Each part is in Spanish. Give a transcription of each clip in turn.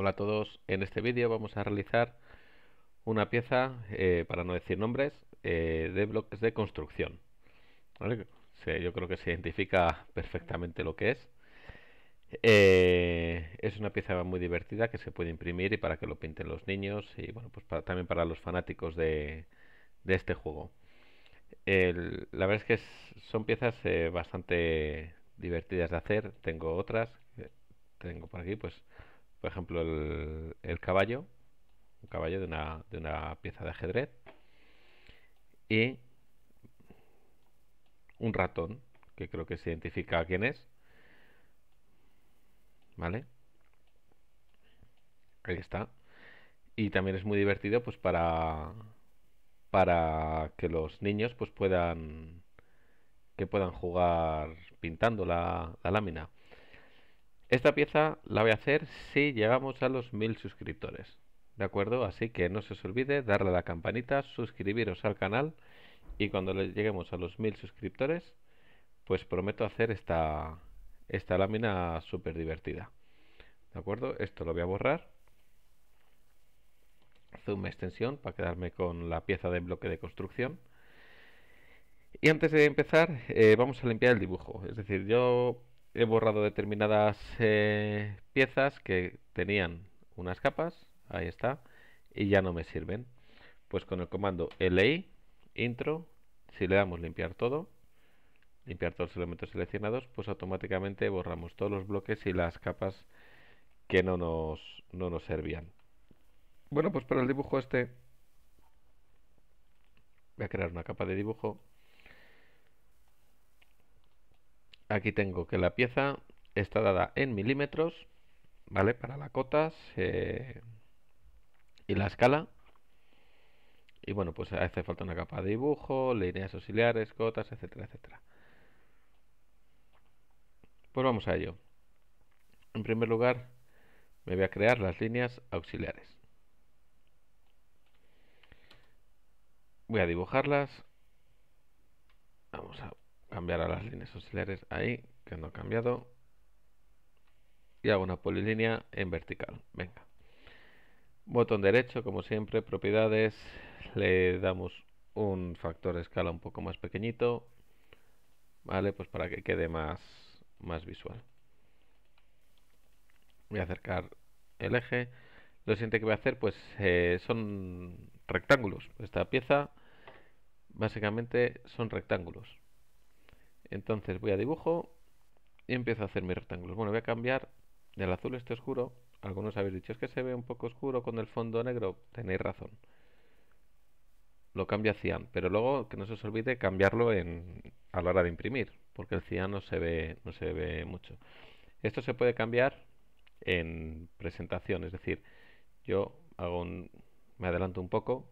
Hola a todos, en este vídeo vamos a realizar una pieza, eh, para no decir nombres, eh, de bloques de construcción. yo creo que se identifica perfectamente lo que es. Eh, es una pieza muy divertida que se puede imprimir y para que lo pinten los niños y bueno, pues para, también para los fanáticos de, este juego. la verdad es que son piezas bastante divertidas de hacer. Tengo otras, tengo por aquí pues por ejemplo, el, caballo, un caballo de una, de una pieza de ajedrez, y un ratón, que creo que se identifica a quién es. ¿Vale? Ahí está. Y también es muy divertido pues para para que los niños pues puedan que puedan jugar pintando la lámina. Esta pieza la voy a hacer si llegamos a los 1000 suscriptores. ¿De acuerdo? Así que no se os olvide darle a la campanita, suscribiros al canal y cuando lleguemos a los 1000 suscriptores, pues prometo hacer esta, esta lámina súper divertida. ¿De acuerdo? Esto lo voy a borrar. Zoom extensión para quedarme con la pieza de bloque de construcción. Y antes de empezar, eh, vamos a limpiar el dibujo. Es decir, yo he borrado determinadas eh, piezas que tenían unas capas, ahí está, y ya no me sirven. Pues con el comando li intro, si le damos limpiar todo, limpiar todos los elementos seleccionados, pues automáticamente borramos todos los bloques y las capas que no nos, no nos servían. Bueno, pues para el dibujo este voy a crear una capa de dibujo aquí tengo que la pieza está dada en milímetros, ¿vale? Para las cotas y la escala. Y bueno, pues hace falta una capa de dibujo, líneas auxiliares, cotas, etcétera, etcétera. Pues vamos a ello. En primer lugar, me voy a crear las líneas auxiliares. Voy a dibujarlas. Vamos a cambiar a las líneas auxiliares ahí, que no ha cambiado. Y hago una polilínea en vertical. Venga. Botón derecho, como siempre, propiedades. Le damos un factor de escala un poco más pequeñito. Vale, pues para que quede más, más visual. Voy a acercar el eje. Lo siguiente que voy a hacer, pues eh, son rectángulos. Esta pieza básicamente son rectángulos. Entonces voy a dibujo y empiezo a hacer mis rectángulos. Bueno, voy a cambiar del azul este oscuro. Algunos habéis dicho, es que se ve un poco oscuro con el fondo negro. Tenéis razón. Lo cambio a cian, pero luego que no se os olvide cambiarlo a la hora de imprimir, porque el cian no se ve, no se ve mucho. Esto se puede cambiar en presentación, es decir, yo hago me adelanto un poco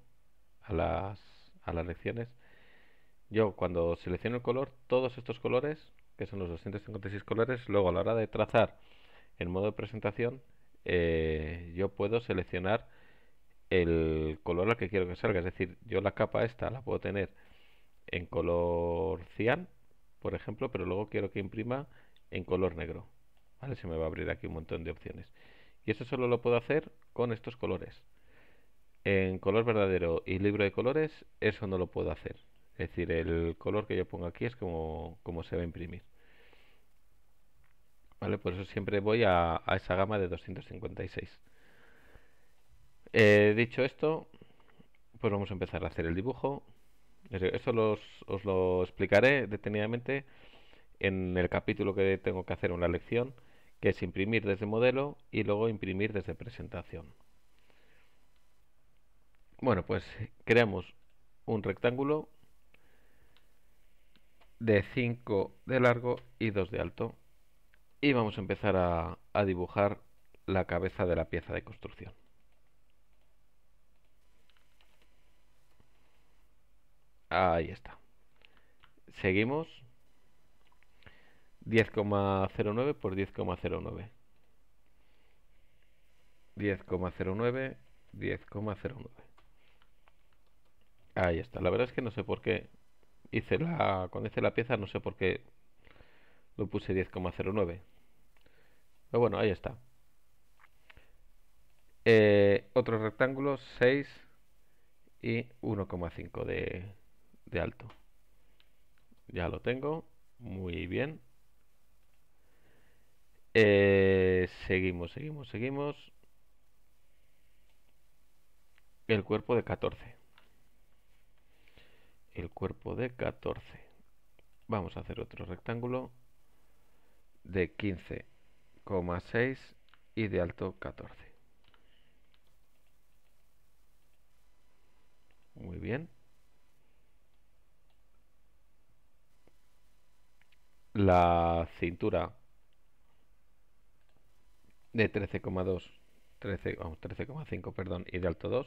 a las, a las lecciones yo cuando selecciono el color, todos estos colores, que son los 256 colores, luego a la hora de trazar en modo de presentación, eh, yo puedo seleccionar el color al que quiero que salga. Es decir, yo la capa esta la puedo tener en color cian, por ejemplo, pero luego quiero que imprima en color negro. Se me va a abrir aquí un montón de opciones. Y eso solo lo puedo hacer con estos colores. En color verdadero y libro de colores, eso no lo puedo hacer. Es decir, el color que yo pongo aquí es como, se va a imprimir. ¿Vale? Por eso siempre voy a, esa gama de 256. Eh, dicho esto, pues vamos a empezar a hacer el dibujo. Esto os lo explicaré detenidamente en el capítulo que tengo que hacer una lección, que es imprimir desde modelo y luego imprimir desde presentación. Bueno, pues creamos un rectángulo de 5 de largo y 2 de alto. Y vamos a empezar a, dibujar la cabeza de la pieza de construcción. Ahí está. Seguimos. 10,09 por 10,09. 10,09, 10,09. Ahí está. La verdad es que no sé por qué hice la, cuando hice la pieza no sé por qué lo puse 10,09. Pero bueno, ahí está. Eh, otro rectángulo, 6 y 1,5 de, alto. Ya lo tengo. Muy bien. Eh, seguimos, seguimos, seguimos. El cuerpo de 14 el cuerpo de 14. Vamos a hacer otro rectángulo de 15,6 y de alto 14. Muy bien. La cintura de 13,2, 13,5, perdón, y de alto 2.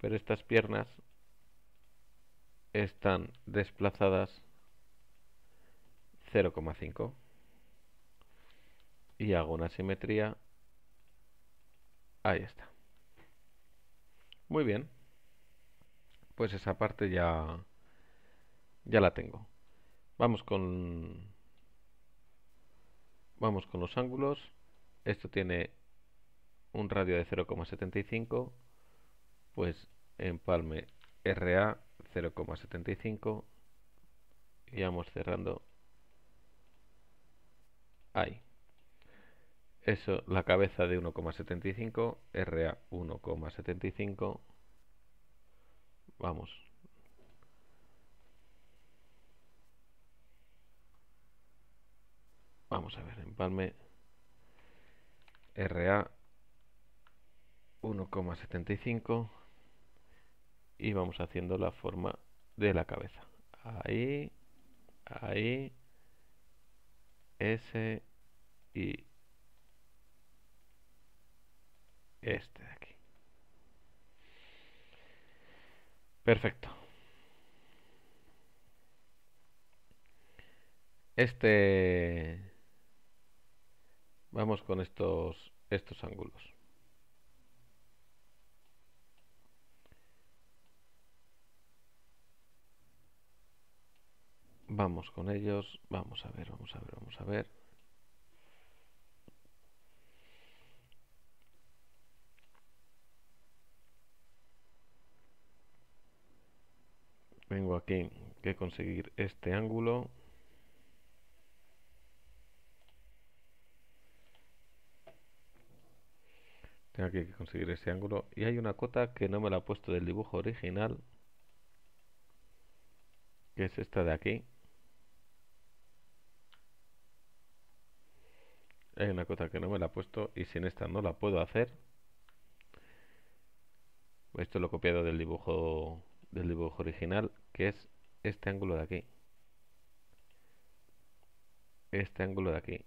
pero estas piernas están desplazadas 0,5 y hago una simetría ahí está muy bien pues esa parte ya ya la tengo vamos con vamos con los ángulos esto tiene un radio de 0,75 pues empalme RA 0,75 y vamos cerrando ahí eso la cabeza de 1,75 RA 1,75 vamos vamos a ver empalme RA 1,75 y vamos haciendo la forma de la cabeza. Ahí, ahí, ese y este de aquí. Perfecto. Este... Vamos con estos, estos ángulos. Vamos con ellos. Vamos a ver, vamos a ver, vamos a ver. Tengo aquí que conseguir este ángulo. Tengo aquí que conseguir este ángulo. Y hay una cota que no me la he puesto del dibujo original. Que es esta de aquí. hay una cosa que no me la he puesto y sin esta no la puedo hacer esto lo he copiado del dibujo del dibujo original que es este ángulo de aquí este ángulo de aquí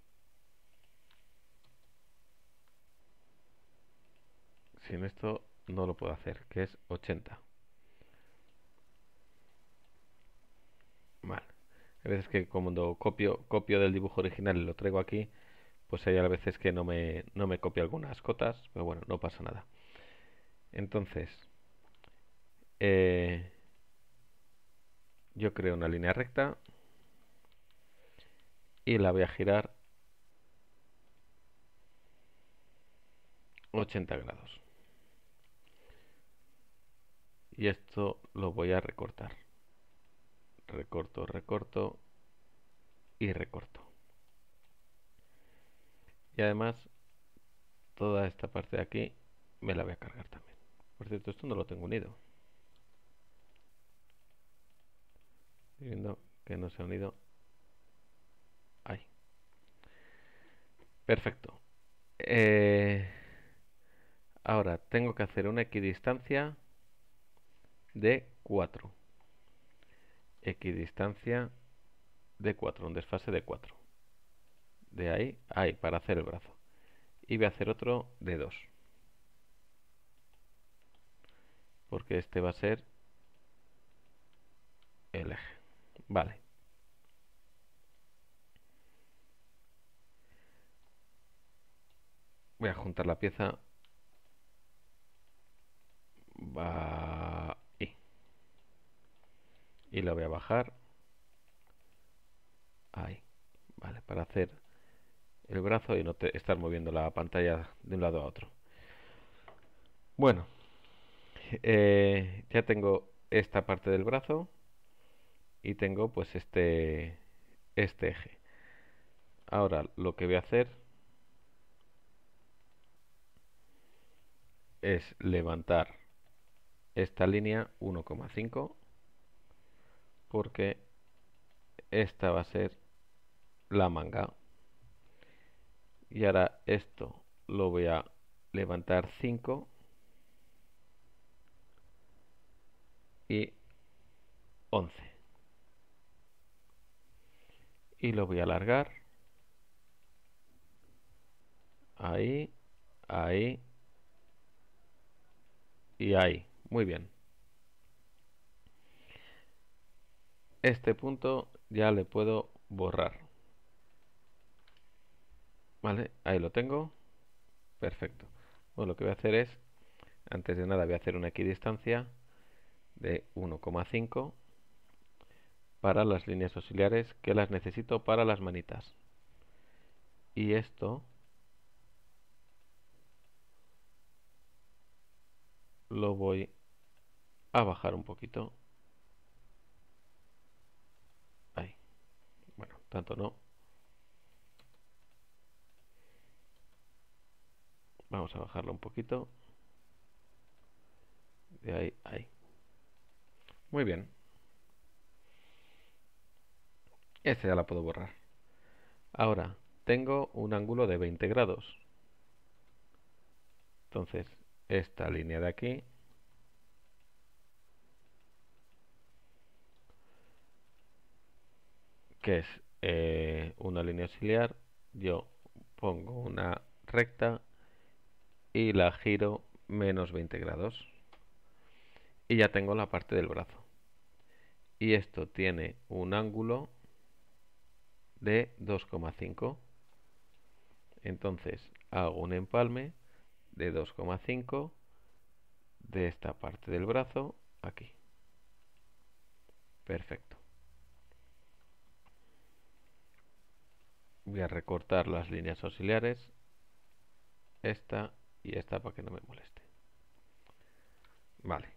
sin esto no lo puedo hacer que es 80 vale a veces que cuando copio copio del dibujo original y lo traigo aquí pues hay a veces que no me, no me copia algunas cotas, pero bueno, no pasa nada. Entonces, eh, yo creo una línea recta y la voy a girar 80 grados. Y esto lo voy a recortar. Recorto, recorto y recorto y además toda esta parte de aquí me la voy a cargar también por cierto esto no lo tengo unido Estoy viendo que no se ha unido ahí perfecto eh, ahora tengo que hacer una equidistancia de 4 equidistancia de 4 un desfase de 4 de ahí, ahí, para hacer el brazo. Y voy a hacer otro de dos Porque este va a ser el eje. Vale. Voy a juntar la pieza. Va y. y la voy a bajar. Ahí. Vale, para hacer el brazo y no te, estar moviendo la pantalla de un lado a otro. Bueno, eh, ya tengo esta parte del brazo y tengo pues este, este eje. Ahora lo que voy a hacer es levantar esta línea 1,5 porque esta va a ser la manga y ahora esto lo voy a levantar 5 y 11 y lo voy a alargar ahí ahí y ahí muy bien este punto ya le puedo borrar Vale, ahí lo tengo. Perfecto. Bueno, lo que voy a hacer es, antes de nada voy a hacer una equidistancia de 1,5 para las líneas auxiliares que las necesito para las manitas. Y esto lo voy a bajar un poquito. Ahí. Bueno, tanto no. Vamos a bajarlo un poquito. De ahí, ahí. Muy bien. Esta ya la puedo borrar. Ahora, tengo un ángulo de 20 grados. Entonces, esta línea de aquí que es eh, una línea auxiliar, yo pongo una recta y la giro menos 20 grados y ya tengo la parte del brazo y esto tiene un ángulo de 2,5 entonces hago un empalme de 2,5 de esta parte del brazo aquí perfecto voy a recortar las líneas auxiliares esta y esta para que no me moleste. Vale.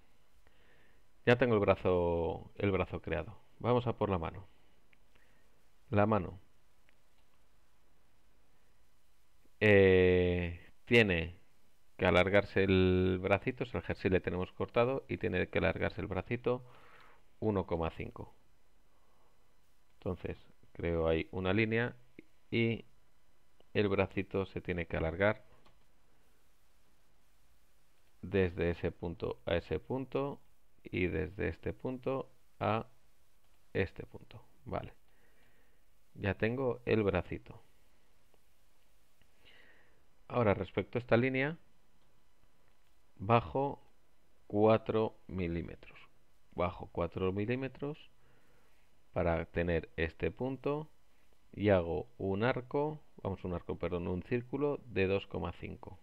Ya tengo el brazo, el brazo creado. Vamos a por la mano. La mano eh, tiene que alargarse el bracito, Es el jersey le tenemos cortado y tiene que alargarse el bracito 1,5. Entonces creo ahí una línea y el bracito se tiene que alargar desde ese punto a ese punto y desde este punto a este punto. Vale. Ya tengo el bracito. Ahora, respecto a esta línea, bajo 4 milímetros. Bajo 4 milímetros para tener este punto y hago un arco, vamos, un arco, perdón, un círculo de 2,5.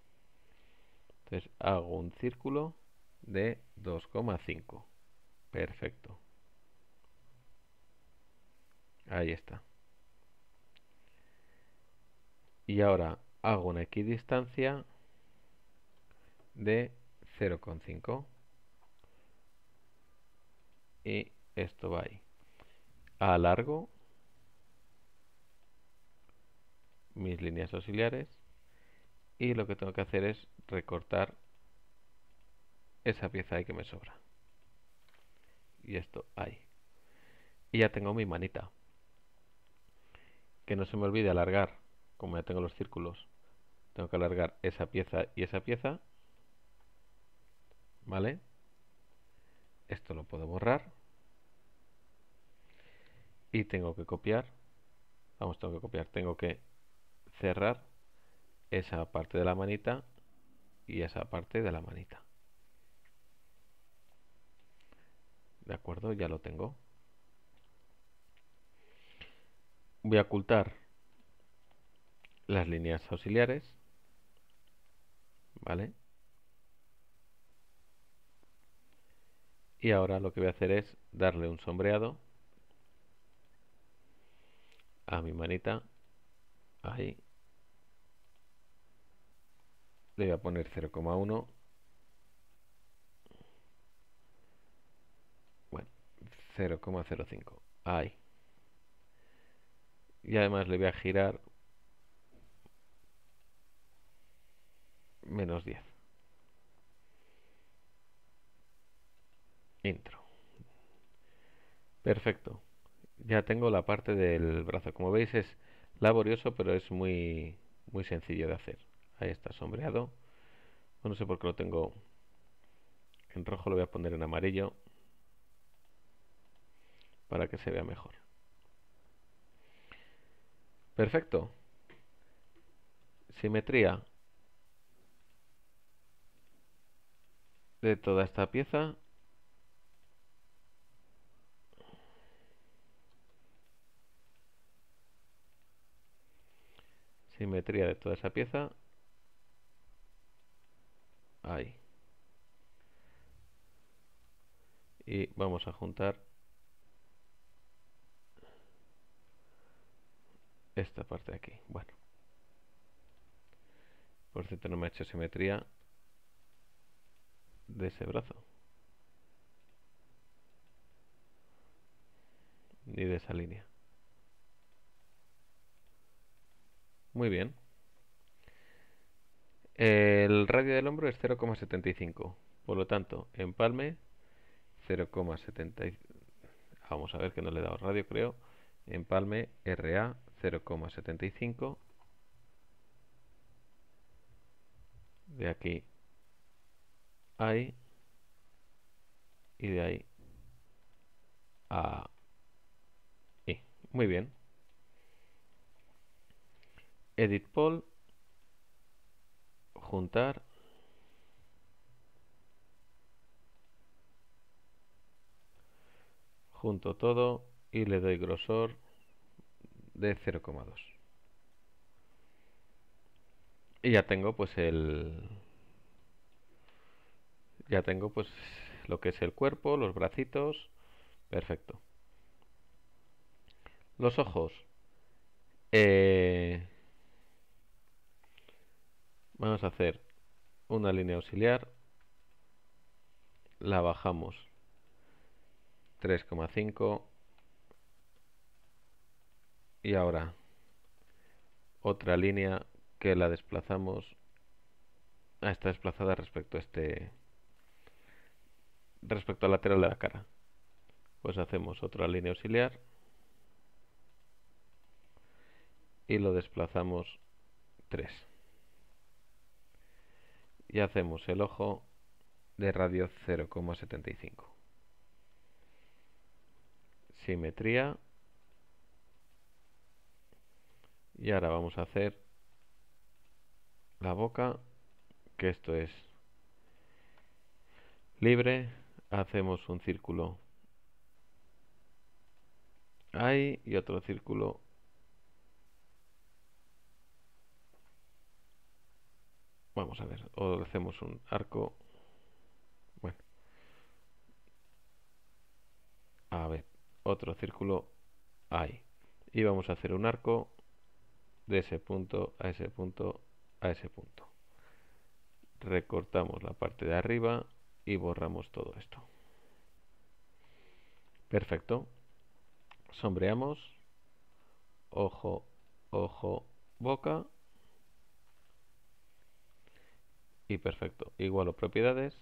Entonces hago un círculo de 2,5. Perfecto. Ahí está. Y ahora hago una equidistancia de 0,5. Y esto va ahí. Alargo mis líneas auxiliares y lo que tengo que hacer es recortar esa pieza ahí que me sobra y esto ahí y ya tengo mi manita que no se me olvide alargar como ya tengo los círculos tengo que alargar esa pieza y esa pieza vale esto lo puedo borrar y tengo que copiar vamos tengo que copiar tengo que cerrar esa parte de la manita y esa parte de la manita. De acuerdo, ya lo tengo. Voy a ocultar las líneas auxiliares. ¿Vale? Y ahora lo que voy a hacer es darle un sombreado a mi manita. Ahí le voy a poner 0,1 bueno 0,05 ahí y además le voy a girar menos 10 intro perfecto ya tengo la parte del brazo como veis es laborioso pero es muy muy sencillo de hacer Ahí está sombreado. no sé por qué lo tengo en rojo, lo voy a poner en amarillo para que se vea mejor. Perfecto. Simetría de toda esta pieza. Simetría de toda esa pieza ahí y vamos a juntar esta parte de aquí bueno por cierto no me ha hecho simetría de ese brazo ni de esa línea muy bien el radio del hombro es 0,75. Por lo tanto, empalme 0,75. Vamos a ver que no le he dado radio, creo. Empalme RA 0,75. De aquí ahí y de ahí a I. Muy bien. Edit poll juntar junto todo y le doy grosor de 0,2 y ya tengo pues el ya tengo pues lo que es el cuerpo los bracitos perfecto los ojos eh, vamos a hacer una línea auxiliar la bajamos 3,5 y ahora otra línea que la desplazamos a ah, esta desplazada respecto a este respecto al lateral de la cara pues hacemos otra línea auxiliar y lo desplazamos 3 y hacemos el ojo de radio 0,75 simetría y ahora vamos a hacer la boca que esto es libre hacemos un círculo ahí y otro círculo Vamos a ver, o hacemos un arco. Bueno. A ver, otro círculo ahí. Y vamos a hacer un arco de ese punto a ese punto a ese punto. Recortamos la parte de arriba y borramos todo esto. Perfecto. Sombreamos. Ojo, ojo, boca perfecto igualo propiedades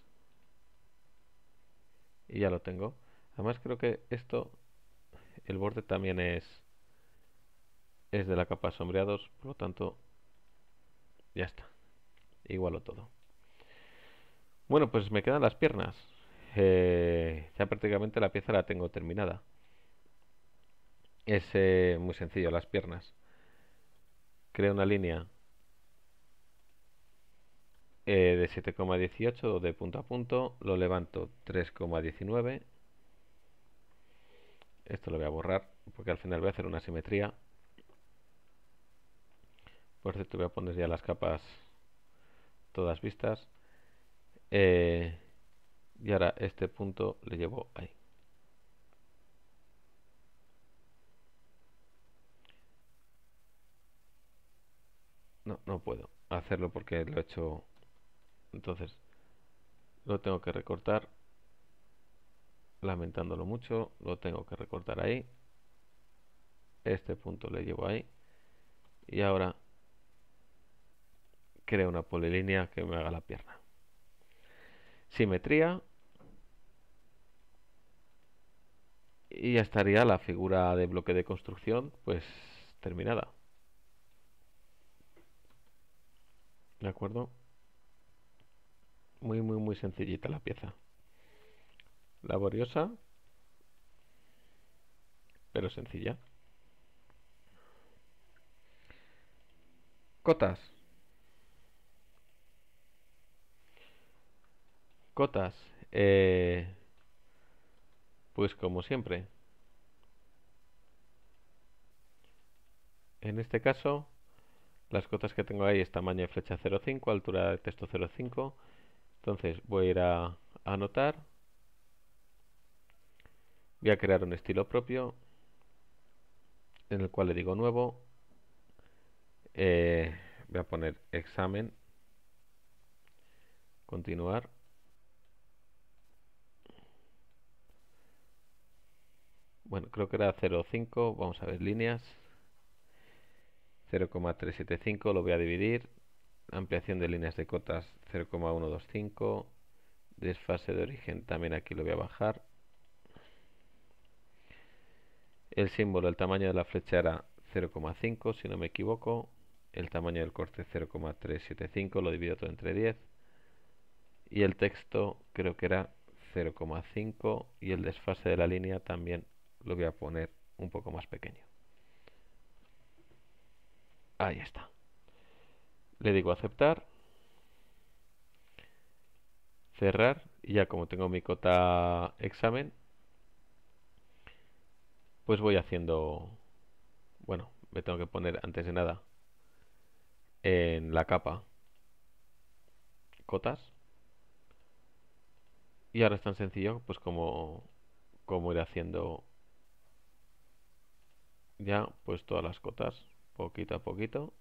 y ya lo tengo además creo que esto el borde también es es de la capa sombreados por lo tanto ya está igualo todo bueno pues me quedan las piernas eh, ya prácticamente la pieza la tengo terminada es eh, muy sencillo las piernas creo una línea eh, de 7,18 de punto a punto, lo levanto 3,19. Esto lo voy a borrar porque al final voy a hacer una simetría. Por cierto, voy a poner ya las capas todas vistas. Eh, y ahora este punto le llevo ahí. No, no puedo hacerlo porque lo he hecho entonces, lo tengo que recortar, lamentándolo mucho, lo tengo que recortar ahí. Este punto le llevo ahí. Y ahora creo una polilínea que me haga la pierna. Simetría. Y ya estaría la figura de bloque de construcción pues terminada. ¿De acuerdo? muy, muy, muy sencillita la pieza. Laboriosa, pero sencilla. Cotas. Cotas. Eh, pues como siempre. En este caso, las cotas que tengo ahí es tamaño de flecha 0.5, altura de texto 0.5 entonces voy a ir a, anotar. Voy a crear un estilo propio en el cual le digo nuevo. Eh, voy a poner examen. Continuar. Bueno, creo que era 0,5. Vamos a ver líneas. 0,375 lo voy a dividir ampliación de líneas de cotas 0,125, desfase de origen también aquí lo voy a bajar. El símbolo, el tamaño de la flecha era 0,5 si no me equivoco, el tamaño del corte 0,375, lo divido todo entre 10 y el texto creo que era 0,5 y el desfase de la línea también lo voy a poner un poco más pequeño. Ahí está le digo aceptar, cerrar y ya como tengo mi cota examen, pues voy haciendo, bueno, me tengo que poner antes de nada en la capa cotas y ahora es tan sencillo pues como como ir haciendo ya pues todas las cotas poquito a poquito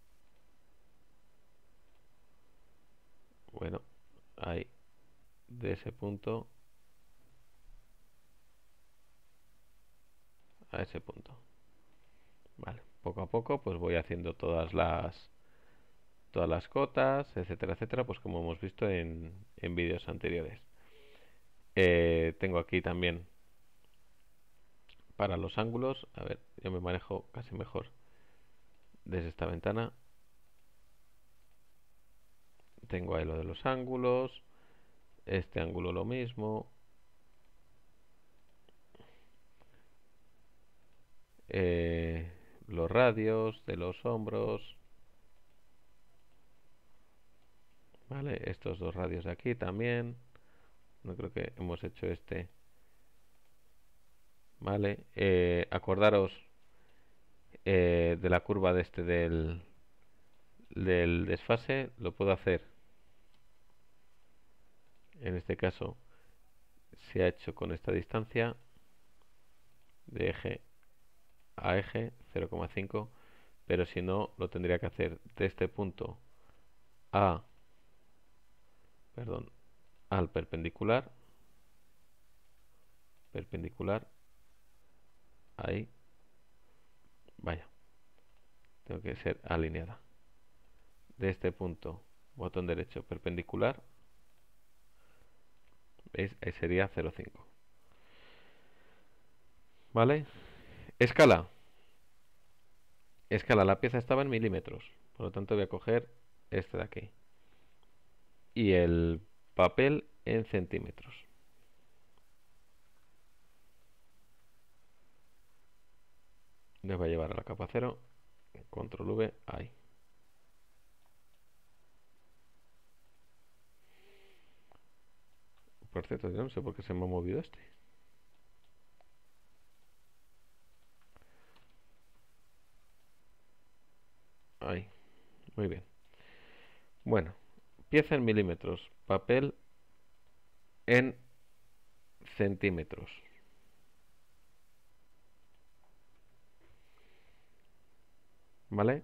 bueno ahí de ese punto a ese punto vale poco a poco pues voy haciendo todas las todas las cotas etcétera etcétera pues como hemos visto en, en vídeos anteriores eh, tengo aquí también para los ángulos a ver yo me manejo casi mejor desde esta ventana tengo ahí lo de los ángulos, este ángulo lo mismo, eh, los radios de los hombros, vale, estos dos radios de aquí también, no creo que hemos hecho este, vale, eh, acordaros eh, de la curva de este del desfase, lo puedo hacer en este caso se ha hecho con esta distancia de eje a eje 0,5 pero si no lo tendría que hacer de este punto a perdón al perpendicular perpendicular ahí vaya tengo que ser alineada de este punto botón derecho perpendicular es, eh, sería 0,5. ¿Vale? Escala. Escala, la pieza estaba en milímetros. Por lo tanto voy a coger este de aquí. Y el papel en centímetros. Les voy a llevar a la capa 0. Control V, ahí. Por cierto, yo no sé por qué se me ha movido este. Muy bien. Bueno, pieza en milímetros, papel en centímetros. ¿Vale?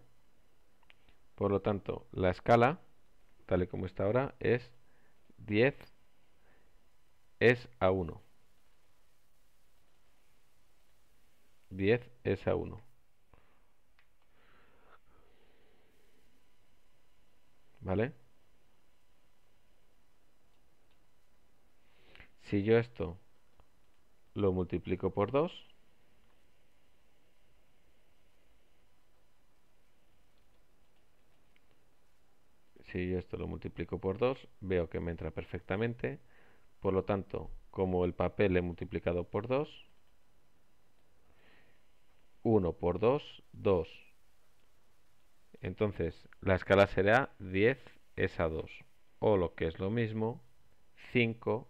Por lo tanto, la escala, tal y como está ahora, es 10 es a 1. 10 es a 1. ¿Vale? Si yo esto lo multiplico por 2, si yo esto lo multiplico por 2, veo que me entra perfectamente. Por lo tanto, como el papel he multiplicado por 2, 1 por 2, 2. Entonces, la escala será 10 es a 2, o lo que es lo mismo, 5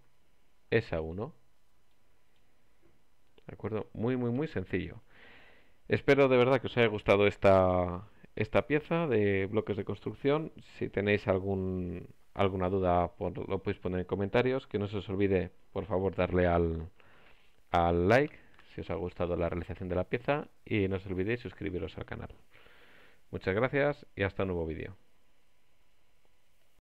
es a 1. ¿De acuerdo? Muy, muy, muy sencillo. Espero de verdad que os haya gustado esta, esta pieza de bloques de construcción. Si tenéis algún, alguna duda lo podéis poner en comentarios. Que no se os olvide, por favor, darle al, al like si os ha gustado la realización de la pieza y no os olvidéis suscribiros al canal. Muchas gracias y hasta un nuevo vídeo.